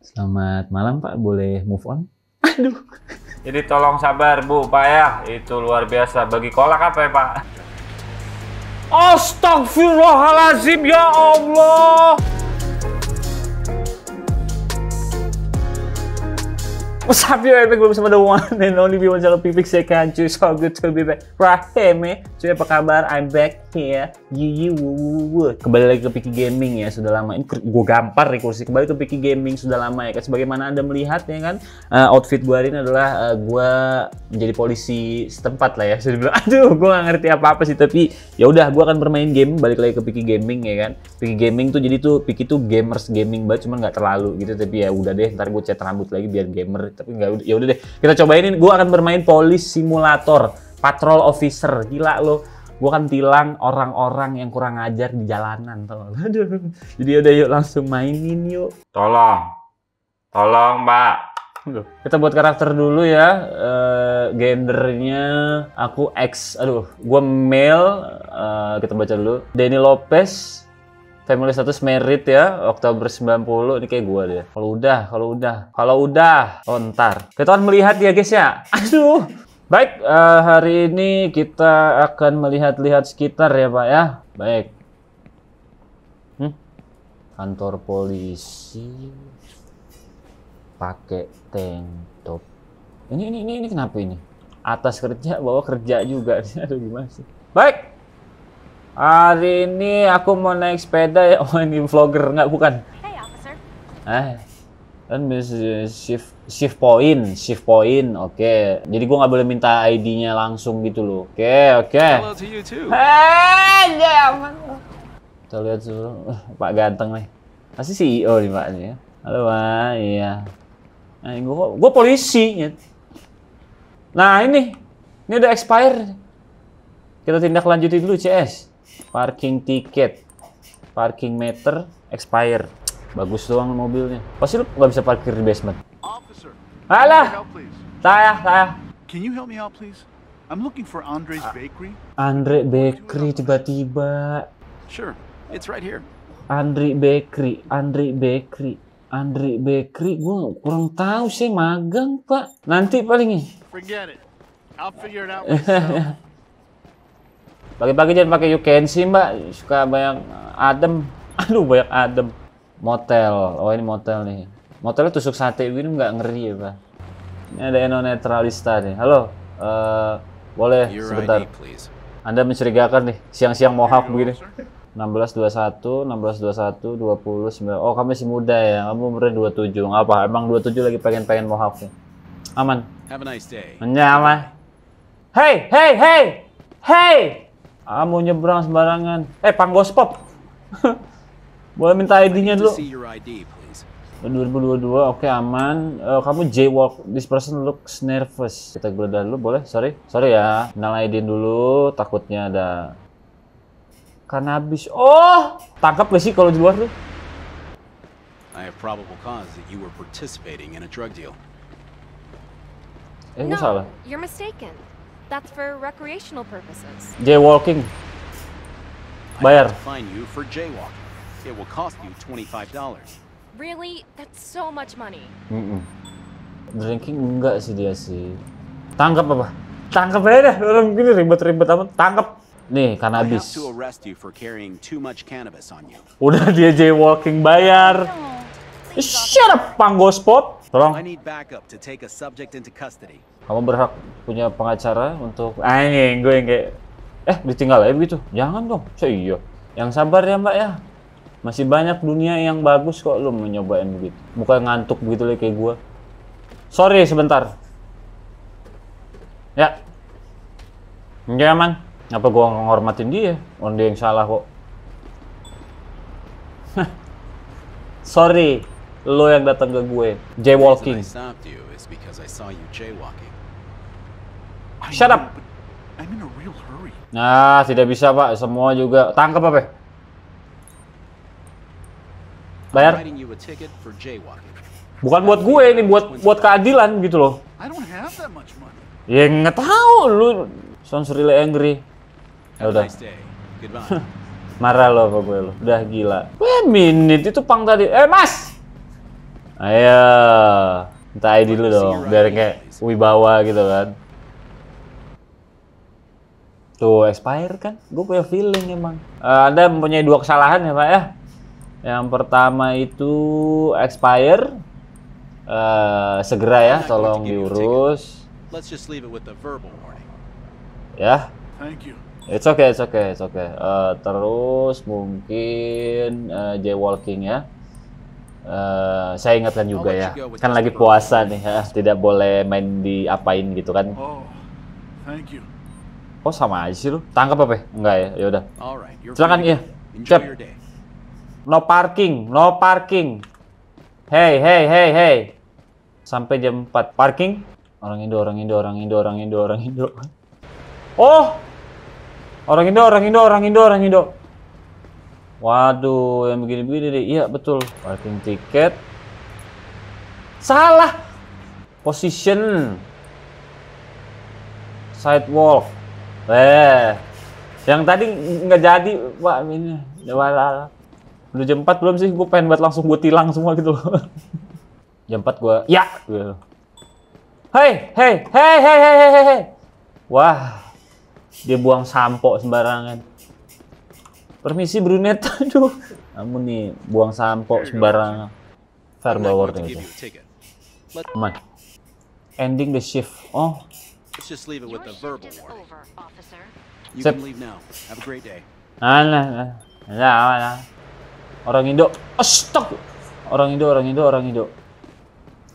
Selamat malam Pak, boleh move on? Aduh. Jadi tolong sabar Bu, Pak ya. Itu luar biasa. Bagi kolak apa ya Pak? Astagfirullahalazim ya Allah. What's up, you Epic belum sama the one and only be one channel Pipik. Saya kan cuy, so good to be back. Rahim, eh. Cuy, apa kabar? I'm back ya yiyi wu kembali lagi ke Piki Gaming ya sudah lama ini gue gampar nih kursi kembali ke Piki Gaming sudah lama ya kan sebagaimana anda melihat ya kan uh, outfit gue hari ini adalah uh, eh, gue menjadi polisi setempat lah ya sudah bilang aduh gue gak ngerti apa apa sih tapi ya udah gue akan bermain game balik lagi ke Piki Gaming ya kan Piki Gaming tuh jadi tuh Piki tuh gamers gaming banget cuman nggak terlalu gitu tapi ya udah deh ntar gue cat rambut lagi biar gamer tapi nggak ya udah deh kita cobain ini gue akan bermain polis simulator patrol officer gila loh gue kan tilang orang-orang yang kurang ajar di jalanan tolong aduh jadi udah yuk langsung mainin yuk tolong tolong mbak Kita buat karakter dulu ya. Uh, gendernya aku X. Aduh, gue male. Uh, kita baca dulu. Denny Lopez. Family status merit ya. Oktober 90. Ini kayak gue deh. Kalau udah, kalau udah. Kalau udah. Oh, ntar. Kita kan melihat ya guys ya. Aduh. Baik, uh, hari ini kita akan melihat-lihat sekitar ya Pak ya. Baik. Hmm? Kantor polisi pakai tank top. Ini ini ini ini kenapa ini? Atas kerja, bawah kerja juga. Aduh gimana sih? Baik. Hari ini aku mau naik sepeda ya. Oh ini vlogger nggak bukan? Hey officer. Eh kan shift shift point shift point oke okay. jadi gue nggak boleh minta ID-nya langsung gitu loh oke okay, oke okay. hey, kita lihat dulu pak ganteng nih pasti CEO nih pak ya halo pak iya nah, gue gue polisi ya. nah ini ini udah expire kita tindak lanjuti dulu CS parking ticket parking meter expire Bagus doang mobilnya. Pasti lu nggak bisa parkir di basement. Officer, Alah. Saya, saya. Can you help me out please? I'm looking for Andre's ah. Bakery. Andre Bakery tiba-tiba. Sure, it's right here. Andre Bakery, Andre Bakery, Andre Bakery. Gue kurang tahu sih magang pak. Nanti paling ini. Forget it. I'll figure it out Pagi-pagi jangan pakai you can see mbak. Suka banyak adem. Aduh banyak adem. Motel. Oh ini motel nih. Motel tusuk sate ini nggak ngeri ya pak. Ini ada Eno Netralista nih. Halo. Uh, boleh sebentar. Anda mencurigakan nih. Siang-siang mohak begini. 1621, 1621, 29 Oh, kamu masih muda ya. Kamu umurnya 27. ngapa? Emang 27 lagi pengen-pengen mohak nih Aman. Have a nice day. Nyaman. Hey, hey, hey. Hey. Kamu nyebrang sembarangan. Eh, panggospop. Boleh minta ID-nya dulu. 2022, oke okay, aman. Uh, kamu jaywalk. This person looks nervous. Kita geledah dulu, boleh? Sorry, sorry ya. Minal ID dulu, takutnya ada kanabis. Oh, tangkap gak sih kalau di luar tuh? I have probable cause that you were participating in a drug deal. Eh, no, salah. you're mistaken. That's for recreational purposes. Jaywalking. Bayar. I fine you for jaywalking. It will cost you $25. Really? That's so much money. Mm -mm. Drinking enggak sih dia sih. Tangkap apa? Tangkap aja dah. Orang gini ribet-ribet amat. Tangkap. Nih, cannabis. Udah dia jaywalking bayar. Shut up, panggospot. Tolong. Kamu berhak punya pengacara untuk anjing ah, gue yang kayak eh ditinggal aja begitu. Jangan dong. So, iya. Yang sabar ya, Mbak ya masih banyak dunia yang bagus kok lu menyobain begitu bukan ngantuk begitu lagi kayak gua sorry sebentar ya enggak aman apa gua menghormatin dia orang dia yang salah kok sorry lo yang datang ke gue jaywalking shut up nah tidak bisa pak semua juga tangkap apa Bayar. Bukan buat gue ini, buat buat keadilan gitu loh. Ya nggak tahu lu sounds really angry. Ya udah. Marah lo apa gue lo? Udah gila. gue minit itu pang tadi. Eh mas! Ayo. Minta ID lu dong. Biar kayak wibawa gitu kan. Tuh, expired kan? Gue punya feeling emang. Uh, anda mempunyai dua kesalahan ya Pak ya? Yang pertama itu expire. Uh, segera ya, tolong diurus. Ya. you. It's okay, it's okay, it's okay. Uh, terus mungkin uh, eh, jaywalking ya. Uh, saya ingatkan juga ya, kan lagi puasa nih, ya. tidak boleh main diapain gitu kan. Oh, thank you. Oh sama aja sih lu, tangkap apa? Enggak ya, yaudah. Silakan ya, cep. No parking, no parking. Hey, hey, hey, hey. Sampai jam 4 parking. Orang Indo, orang Indo, orang Indo, orang Indo, orang Indo. Oh. Orang Indo, orang Indo, orang Indo, orang Indo. Waduh, yang begini-begini deh. Iya, betul. Parking tiket. Salah. Position. Sidewalk. Eh. Yang tadi nggak jadi, Pak. Ini. lah udah jam 4 belum sih gue pengen buat langsung gue tilang semua gitu loh jam 4 gue ya iya. Hei! Hei, hei, hei, hei, hei, hei, hei. Wah, dia buang sampo sembarangan. Permisi brunet, aduh. Kamu nih buang sampo sembarangan. Verbal warning itu. Aman. Ending the shift. Oh. Sip. Nah, nah, nah. Nah, nah. Orang Indo. Astag. Orang Indo, orang Indo, orang Indo.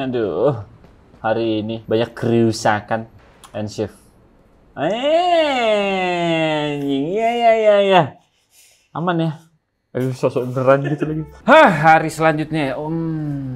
Aduh. Hari ini banyak kerusakan and shift. Anjing, Iya, iya, iya, ya. Aman ya. Aduh, sosok beneran gitu lagi. Hah, hari selanjutnya. Om. Ya? Um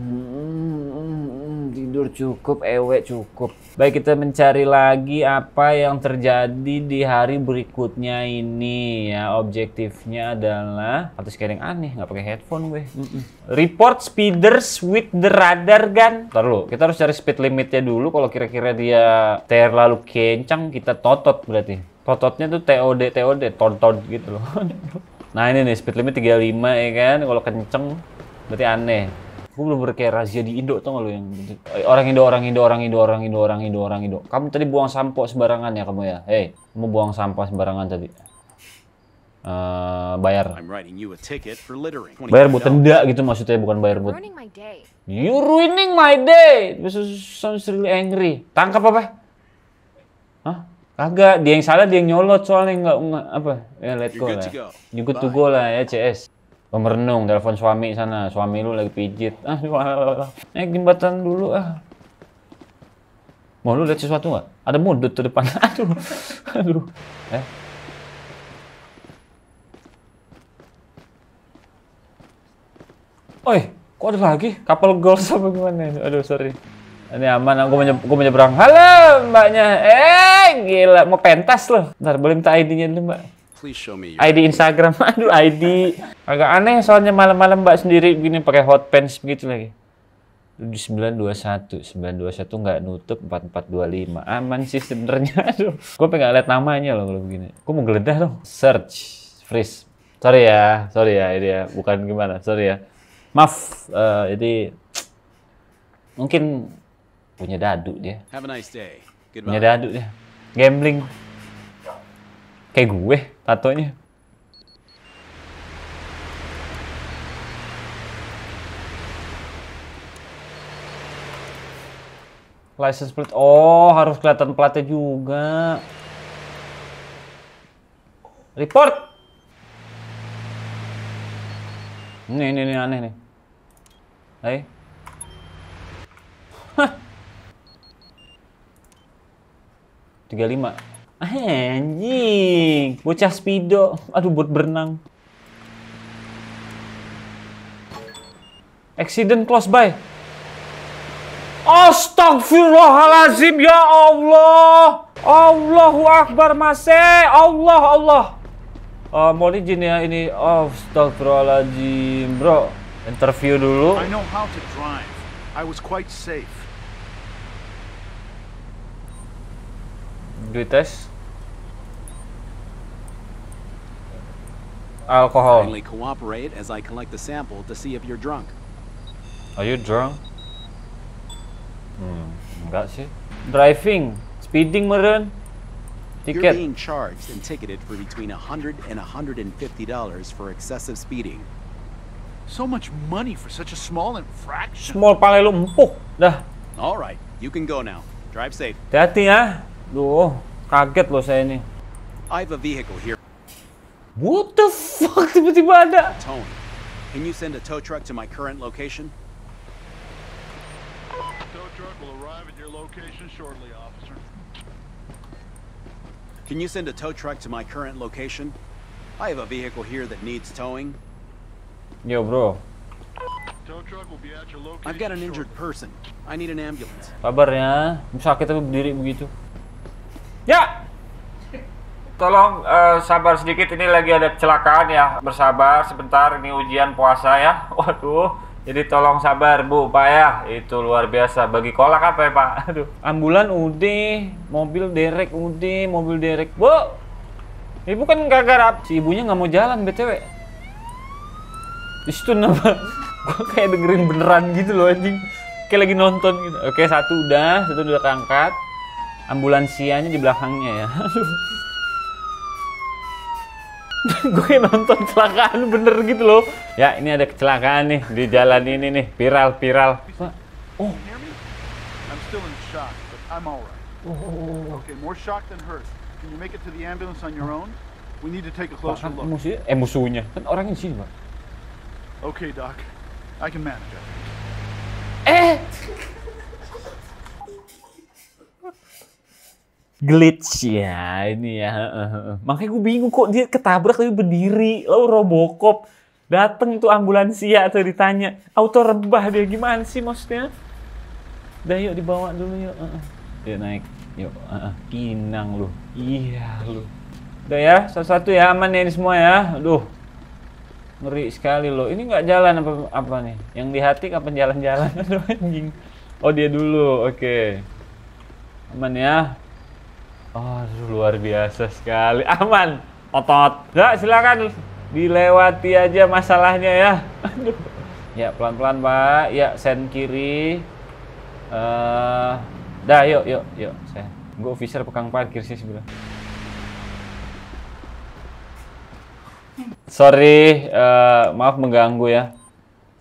tidur cukup, ewe cukup. Baik kita mencari lagi apa yang terjadi di hari berikutnya ini ya. Objektifnya adalah atau scaling aneh nggak pakai headphone gue. Mm -mm. Report speeders with the radar gun. Ntar dulu, kita harus cari speed limitnya dulu. Kalau kira-kira dia terlalu kencang kita totot berarti. Tototnya tuh TOD TOD tonton gitu loh. nah ini nih speed limit 35 ya kan. Kalau kenceng berarti aneh gue belum razia di Indo tau gak lo yang gitu? eh, orang Indo orang Indo orang Indo orang Indo orang Indo orang Indo kamu tadi buang sampo sembarangan ya kamu ya hei eh, kamu buang sampah sembarangan tadi uh, bayar bayar buat tenda gitu maksudnya bukan bayar buat you ruining my day this sounds really angry tangkap apa Hah? kagak dia yang salah dia yang nyolot soalnya nggak apa ya let go lah you good to go lah ya CS Pemerenung, telepon suami sana. Suami lu lagi pijit. Ah, naik eh, jembatan dulu ah. Mau lu lihat sesuatu nggak? Ada mudut tuh depan. Aduh, aduh. Eh. Oi, kok ada lagi? Kapal gold apa gimana ini? Aduh, sorry. Ini aman, aku menye gue menyeberang. Halo, mbaknya. Eh, gila. Mau pentas loh. Ntar boleh minta ID-nya dulu, mbak. Please show me your ID Instagram. Aduh, ID. Agak aneh soalnya malam-malam Mbak sendiri begini pakai hot pants begitu lagi. Di 921, 921 nggak nutup 4425. Aman sih sebenarnya. Aduh, gue pengen lihat namanya loh kalau begini. Gue mau geledah dong. Search, freeze. Sorry ya, sorry ya, ini ya. Bukan gimana, sorry ya. Maaf, uh, jadi mungkin punya dadu dia. Have a nice day. Goodbye. Punya dadu dia. Gambling. Kayak gue, tatonya. License plate. Oh, harus kelihatan platnya juga. Report. Ini, ini, ini aneh nih. Hai. Hah. lima. Eh, anjing, bocah speedo. Aduh, buat berenang. Accident close by. Astagfirullahalazim ya Allah. Allahu Akbar Masih. Eh, Allah Allah. Uh, mohon izin ya ini Astagfirullahalazim, Bro. Interview dulu. I know how to drive. I was quite safe. Do test. alcohol. cooperate as I collect the sample to see if you're drunk. Are you drunk? Hmm, enggak sih. Driving, speeding meren. Ticket. You're being charged and ticketed for between 100 and 150 dollars for excessive speeding. So much money for such a small infraction. Small pale lu empuk dah. All right, you can go now. Drive safe. Hati-hati ya. Ah. Duh, kaget loh saya ini. I have a vehicle here. What the fuck tiba-tiba Tony, can you send a tow truck to my current location? tow truck will arrive at your location shortly, officer. Can you send a tow truck to my current location? I have a vehicle here that needs towing. Yo, bro. I've got an injured person. I need an ambulance. Kabarnya. Sakit tapi berdiri begitu. Ya. Tolong uh, sabar sedikit, ini lagi ada kecelakaan ya. Bersabar sebentar, ini ujian puasa ya. Waduh. Jadi tolong sabar Bu, Pak ya. Itu luar biasa. Bagi kolak apa ya Pak? Aduh. Ambulan udah, mobil derek udah, mobil derek. Bu, ibu kan gak garap. Si ibunya nggak mau jalan BTW. Itu nama Gue kayak dengerin beneran gitu loh anjing. Kayak lagi nonton gitu. Oke, satu udah, satu udah keangkat. Ambulansianya di belakangnya ya. Aduh. gue nonton kecelakaan bener gitu loh. Ya, ini ada kecelakaan nih di jalan ini nih, viral-viral. Oh. look. Musuhnya, eh musuhnya kan orangnya di sini, Pak. Okay, Doc. I can manage it. Eh. glitch ya ini ya makanya gue bingung kok dia ketabrak tapi berdiri lalu robokop dateng tuh ambulansia atau ditanya auto rebah dia gimana sih maksudnya dah yuk dibawa dulu yuk dia naik yuk pinang lu iya lu udah ya satu-satu ya aman ya ini semua ya aduh ngeri sekali loh. ini nggak jalan apa apa nih yang di hati kapan jalan-jalan anjing oh dia dulu oke okay. aman ya Aduh, luar biasa sekali. Aman, otot. Nggak, ya, silakan dilewati aja masalahnya ya. Aduh. Ya, pelan-pelan, Pak. Ya, sen kiri. Eh, uh, dah, yuk, yuk, yuk. saya Gue officer pegang parkir sih sebelah. Sorry, uh, maaf mengganggu ya.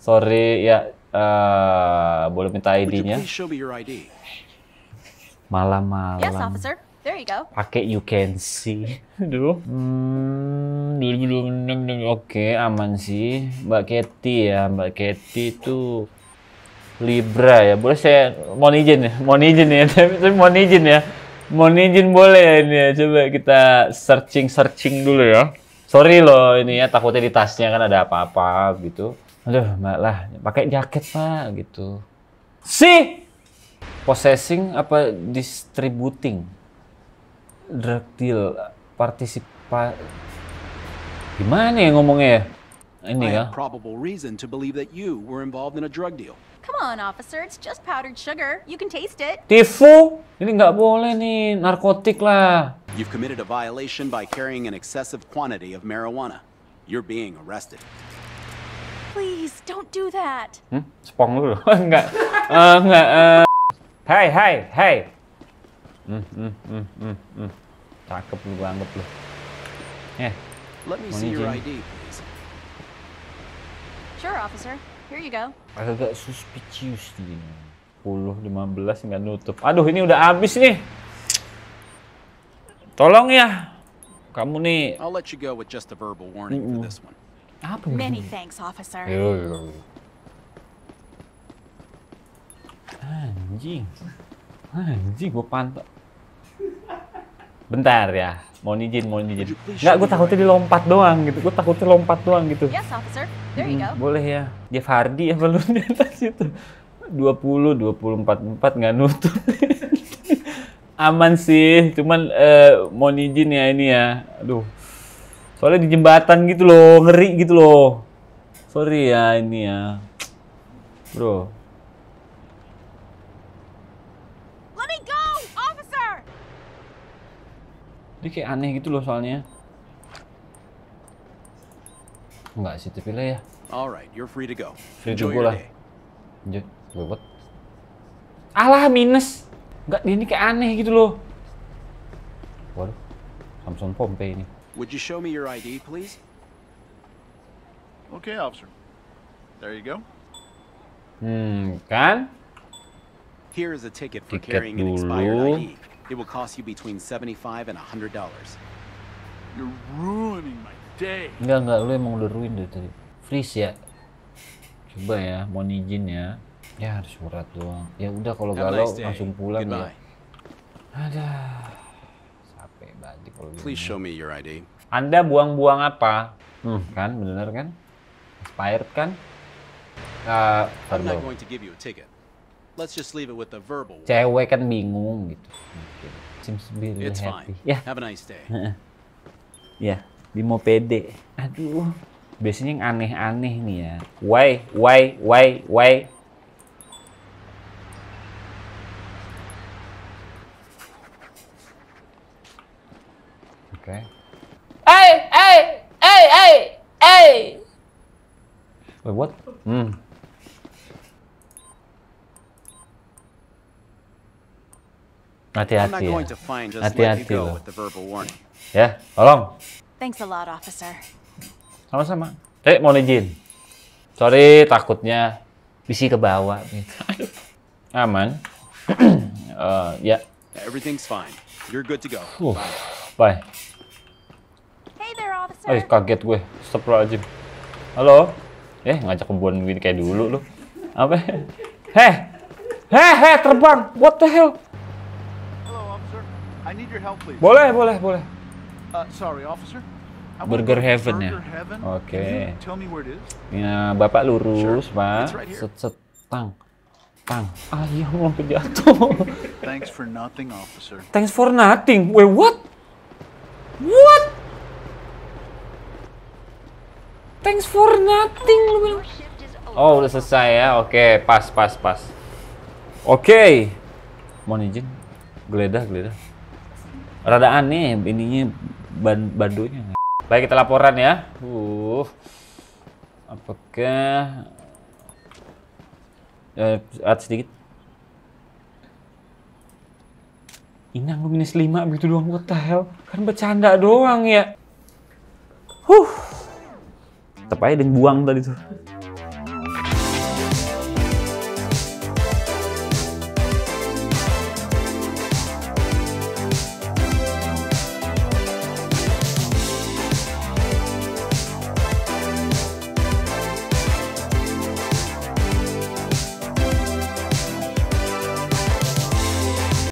Sorry, ya. Uh, boleh minta ID-nya? Malam-malam. Yes, officer. There you go. Pakai you can see. Aduh. Hmm, Oke, okay, aman sih. Mbak Kety ya, Mbak Kety itu Libra ya. Boleh saya mohon izin ya, mohon izin ya, tapi, mohon izin ya. Mohon izin boleh ya ini ya. Coba kita searching searching dulu ya. Sorry loh ini ya, takutnya di tasnya kan ada apa-apa gitu. Aduh, Mbak lah, pakai jaket Pak gitu. Sih, possessing apa distributing? drug deal partisipa gimana ya ngomongnya ya ini ya probable reason to believe that you were involved in a drug deal come on officer it's just powdered sugar you can taste it tifu ini nggak boleh nih narkotik lah you've committed a violation by carrying an excessive quantity of marijuana you're being arrested please don't do that hmm? spong lu enggak enggak eh, uh. uh. Eh. hey hey hey Hmm, hmm, hmm, Cakep lu anggap lu. Eh, Let me see your ID, please. Sure, officer. Here you go. Agak suspicious nih 10, 15 nggak nutup. Aduh, ini udah habis nih. Tolong ya. Kamu nih. I'll let you go with just a verbal warning for this one. Apa Many thanks, officer. Anjing. Anjing, gue pantau bentar ya mau izin mau izin nggak gue takutnya dilompat lompat doang gitu gue takutnya lompat doang gitu yes officer there you go hmm, boleh ya Jeff Hardy ya belum di atas itu 20 empat empat nggak nutup aman sih cuman eh, mau izin ya ini ya aduh soalnya di jembatan gitu loh ngeri gitu loh sorry ya ini ya bro Dia kayak aneh gitu loh soalnya. Enggak sih, tapi lah ya. Alright, you're free to go. Free to go lah. Bobot. Alah minus. Enggak, ini kayak aneh gitu loh. Waduh. Samsung Pompe ini. Would you show me your ID, please? Okay, officer. There you go. Hmm, kan? Here is a ticket for carrying an expired ID. It will cost you between 75 and 100 dollars. You're ruining my day. Enggak, enggak, lu emang udah ruin deh tadi. Freeze ya. Coba ya, mau izin ya. Ya harus surat doang. Ya udah kalau galau nice langsung pulang ya. Goodbye. ya. Ada. Sampai banget kalau Please show me your ID. Anda buang-buang apa? Hmm, kan benar kan? Expired kan? Uh, I'm not going to give you a ticket. Let's just leave it with the verbal. Cewek kan bingung gitu. Hmm seems really It's happy. Fine. Yeah. Have a nice day. ya, yeah. di mopede. Aduh, biasanya yang aneh-aneh nih ya. Why, why, why, why? Oke. Okay. Hey, hey, hey, hey, hey. Wait, what? Hmm. Hati-hati ya. Hati-hati Ya, tolong. Thanks a lot, officer. Sama-sama. Eh, mau izin. Sorry, takutnya bisi ke bawah gitu. Aman. uh, ya. Yeah. Everything's fine. You're good to go. Uh, bye. Hey there, officer. Eh, kaget gue. Stop aja. Halo. Eh, ngajak kebun begini kayak dulu lu. Apa? Heh. Heh, heh, terbang. What the hell? Boleh, boleh, boleh. Uh, sorry, officer. Burger Heaven ya. Oke. Okay. Ya, Bapak lurus, sure. Pak. set set tang. Tang. Ayam mau jatuh. Thanks for nothing, officer. Thanks for nothing. Wait, what? What? Thanks for nothing. Oh, udah selesai ya. Oke, okay. pas pas pas. Oke. Okay. Mohon izin. Geledah, geledah. Rada aneh ininya ban bandunya. Baik kita laporan ya. Uh. Apakah eh at sedikit. Inang lu minus 5 begitu doang, what the hell? Kan bercanda doang ya. Huh. Tetep aja dan buang tadi tuh.